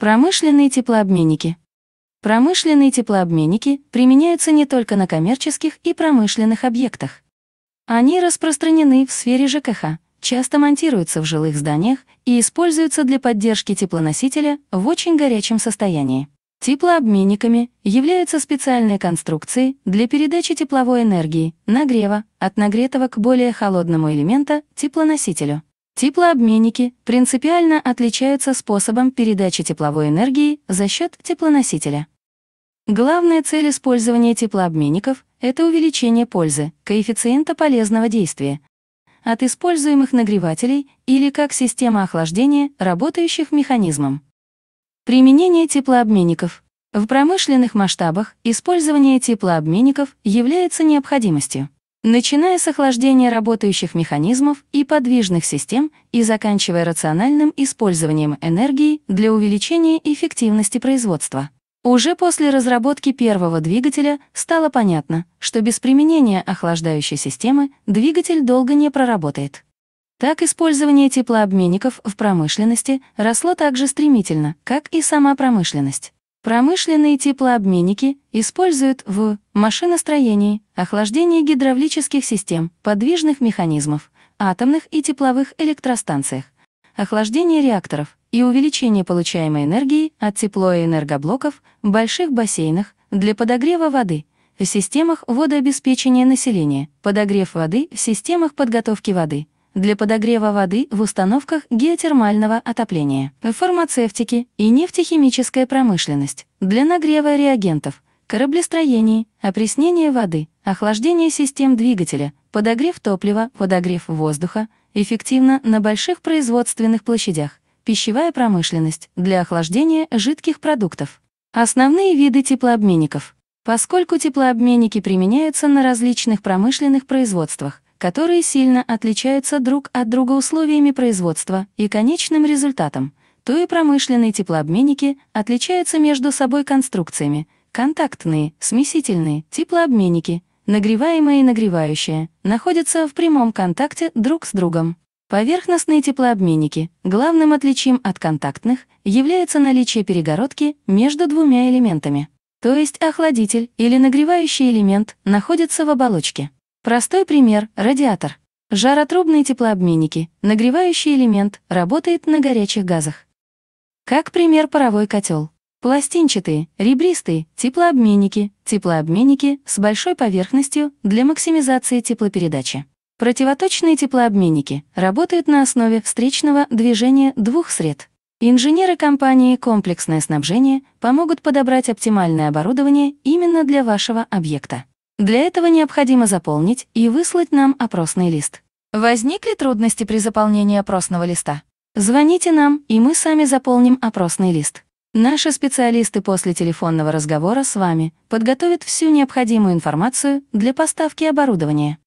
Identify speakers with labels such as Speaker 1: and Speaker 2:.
Speaker 1: Промышленные теплообменники. Промышленные теплообменники применяются не только на коммерческих и промышленных объектах. Они распространены в сфере ЖКХ, часто монтируются в жилых зданиях и используются для поддержки теплоносителя в очень горячем состоянии. Теплообменниками являются специальные конструкции для передачи тепловой энергии, нагрева от нагретого к более холодному элемента теплоносителю. Теплообменники принципиально отличаются способом передачи тепловой энергии за счет теплоносителя. Главная цель использования теплообменников — это увеличение пользы, коэффициента полезного действия, от используемых нагревателей или как система охлаждения, работающих механизмом. Применение теплообменников. В промышленных масштабах использование теплообменников является необходимостью начиная с охлаждения работающих механизмов и подвижных систем и заканчивая рациональным использованием энергии для увеличения эффективности производства. Уже после разработки первого двигателя стало понятно, что без применения охлаждающей системы двигатель долго не проработает. Так использование теплообменников в промышленности росло так же стремительно, как и сама промышленность. Промышленные теплообменники используют в машиностроении, охлаждении гидравлических систем, подвижных механизмов, атомных и тепловых электростанциях, охлаждении реакторов и увеличении получаемой энергии от тепло- и энергоблоков в больших бассейнах для подогрева воды, в системах водообеспечения населения, подогрев воды в системах подготовки воды – для подогрева воды в установках геотермального отопления, фармацевтики и нефтехимическая промышленность, для нагрева реагентов, кораблестроении, опреснения воды, охлаждения систем двигателя, подогрев топлива, подогрев воздуха, эффективно на больших производственных площадях, пищевая промышленность, для охлаждения жидких продуктов. Основные виды теплообменников. Поскольку теплообменники применяются на различных промышленных производствах, которые сильно отличаются друг от друга условиями производства и конечным результатом, то и промышленные теплообменники отличаются между собой конструкциями, контактные, смесительные, теплообменники, нагреваемые и нагревающие, находятся в прямом контакте друг с другом. Поверхностные теплообменники, главным отличием от контактных, является наличие перегородки между двумя элементами. То есть охладитель или нагревающий элемент находится в оболочке. Простой пример – радиатор. Жаротрубные теплообменники, нагревающий элемент, работает на горячих газах. Как пример паровой котел. Пластинчатые, ребристые, теплообменники, теплообменники с большой поверхностью для максимизации теплопередачи. Противоточные теплообменники работают на основе встречного движения двух сред. Инженеры компании «Комплексное снабжение» помогут подобрать оптимальное оборудование именно для вашего объекта. Для этого необходимо заполнить и выслать нам опросный лист. Возникли трудности при заполнении опросного листа? Звоните нам, и мы сами заполним опросный лист. Наши специалисты после телефонного разговора с вами подготовят всю необходимую информацию для поставки оборудования.